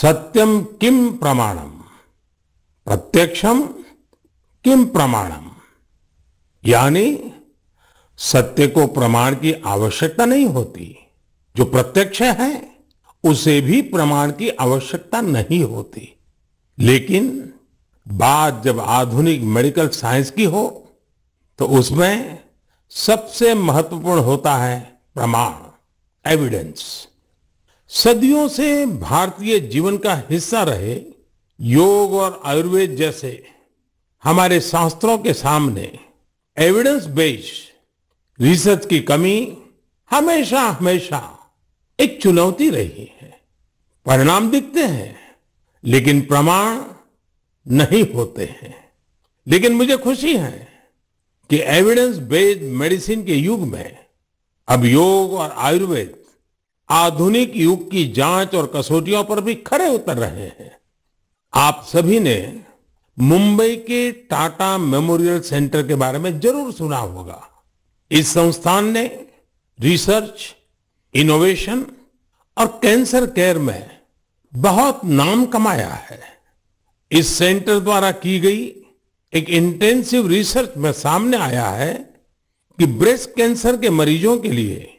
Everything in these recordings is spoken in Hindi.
सत्यम किम प्रमाणम प्रत्यक्षम किम प्रमाणम यानी सत्य को प्रमाण की आवश्यकता नहीं होती जो प्रत्यक्ष है उसे भी प्रमाण की आवश्यकता नहीं होती लेकिन बात जब आधुनिक मेडिकल साइंस की हो तो उसमें सबसे महत्वपूर्ण होता है प्रमाण एविडेंस सदियों से भारतीय जीवन का हिस्सा रहे योग और आयुर्वेद जैसे हमारे शास्त्रों के सामने एविडेंस बेस्ड रिसर्च की कमी हमेशा हमेशा एक चुनौती रही है परिणाम दिखते हैं लेकिन प्रमाण नहीं होते हैं लेकिन मुझे खुशी है कि एविडेंस बेस्ड मेडिसिन के युग में अब योग और आयुर्वेद आधुनिक युग की जांच और कसौटियों पर भी खरे उतर रहे हैं आप सभी ने मुंबई के टाटा मेमोरियल सेंटर के बारे में जरूर सुना होगा इस संस्थान ने रिसर्च इनोवेशन और कैंसर केयर में बहुत नाम कमाया है इस सेंटर द्वारा की गई एक इंटेंसिव रिसर्च में सामने आया है कि ब्रेस्ट कैंसर के मरीजों के लिए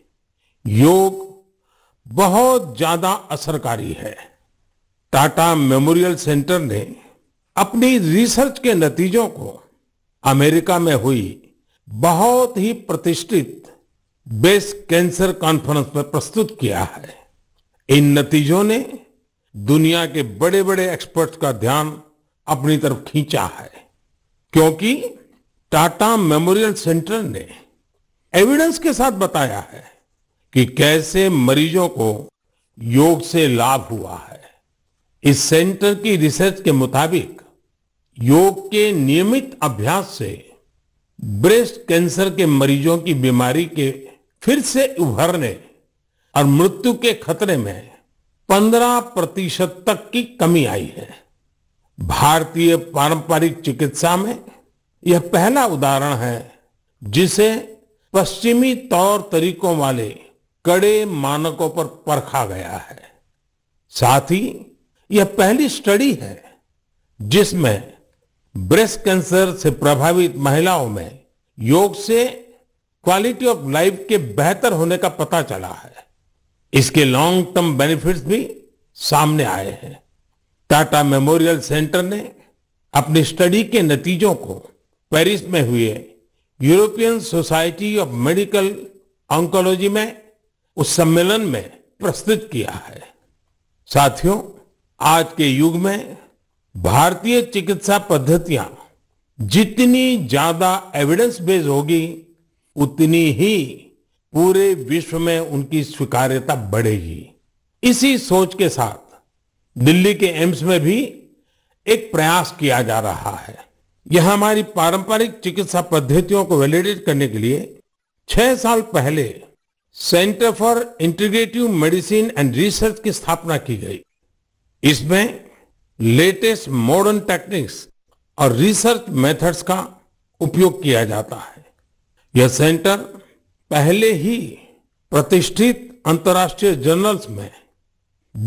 योग बहुत ज्यादा असरकारी है टाटा मेमोरियल सेंटर ने अपनी रिसर्च के नतीजों को अमेरिका में हुई बहुत ही प्रतिष्ठित बेस्ट कैंसर कॉन्फ्रेंस में प्रस्तुत किया है इन नतीजों ने दुनिया के बड़े बड़े एक्सपर्ट्स का ध्यान अपनी तरफ खींचा है क्योंकि टाटा मेमोरियल सेंटर ने एविडेंस के साथ बताया है कि कैसे मरीजों को योग से लाभ हुआ है इस सेंटर की रिसर्च के मुताबिक योग के नियमित अभ्यास से ब्रेस्ट कैंसर के मरीजों की बीमारी के फिर से उभरने और मृत्यु के खतरे में 15 प्रतिशत तक की कमी आई है भारतीय पारंपरिक चिकित्सा में यह पहला उदाहरण है जिसे पश्चिमी तौर तरीकों वाले कड़े मानकों पर परखा गया है साथ ही यह पहली स्टडी है जिसमें ब्रेस्ट कैंसर से प्रभावित महिलाओं में योग से क्वालिटी ऑफ लाइफ के बेहतर होने का पता चला है इसके लॉन्ग टर्म बेनिफिट्स भी सामने आए हैं टाटा मेमोरियल सेंटर ने अपनी स्टडी के नतीजों को पेरिस में हुए European society of medical oncology में उस सम्मेलन में प्रस्तुत किया है साथियों आज के युग में भारतीय चिकित्सा पद्धतियां जितनी ज्यादा एविडेंस बेस्ड होगी उतनी ही पूरे विश्व में उनकी स्वीकार्यता बढ़ेगी इसी सोच के साथ दिल्ली के एम्स में भी एक प्रयास किया जा रहा है यह हमारी पारंपरिक चिकित्सा पद्धतियों को वैलिडेट करने के लिए छह साल पहले centre for integrative medicine and research की स्थापना की गई इसमें लेटेस्ट मॉडर्न टेक्निक्स और रिसर्च मेथड्स का उपयोग किया जाता है यह सेंटर पहले ही प्रतिष्ठित अंतर्राष्ट्रीय जर्नल्स में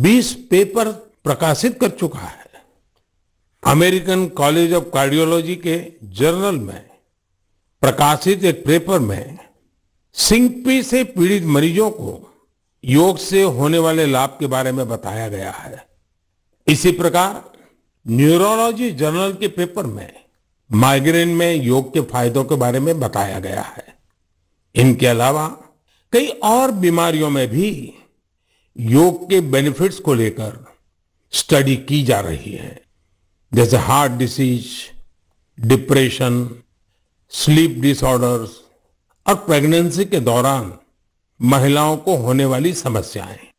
20 पेपर प्रकाशित कर चुका है अमेरिकन कॉलेज ऑफ कार्डियोलॉजी के जर्नल में प्रकाशित एक पेपर में सिंकपी से पीड़ित मरीजों को योग से होने वाले लाभ के बारे में बताया गया है इसी प्रकार न्यूरोलॉजी जर्नल के पेपर में माइग्रेन में योग के फायदों के बारे में बताया गया है इनके अलावा कई और बीमारियों में भी योग के बेनिफिट्स को लेकर स्टडी की जा रही है जैसे heart disease depression sleep disorders और प्रेगनेंसी के दौरान महिलाओं को होने वाली समस्याएं